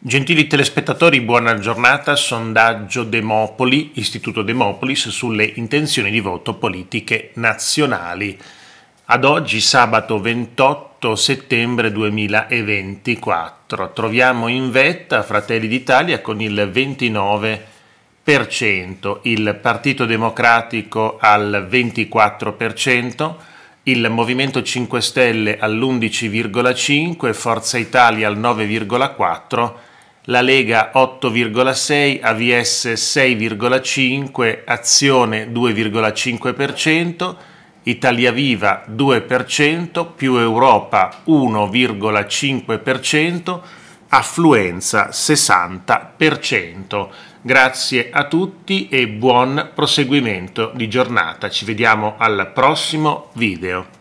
Gentili telespettatori, buona giornata. Sondaggio Demopoli, Istituto Demopolis sulle intenzioni di voto politiche nazionali. Ad oggi, sabato 28 settembre 2024, troviamo in vetta Fratelli d'Italia con il 29%, il Partito Democratico al 24%, il Movimento 5 Stelle all'11,5%, Forza Italia al 9,4% la Lega 8,6, AVS 6,5, Azione 2,5%, Italia Viva 2%, più Europa 1,5%, affluenza 60%. Grazie a tutti e buon proseguimento di giornata. Ci vediamo al prossimo video.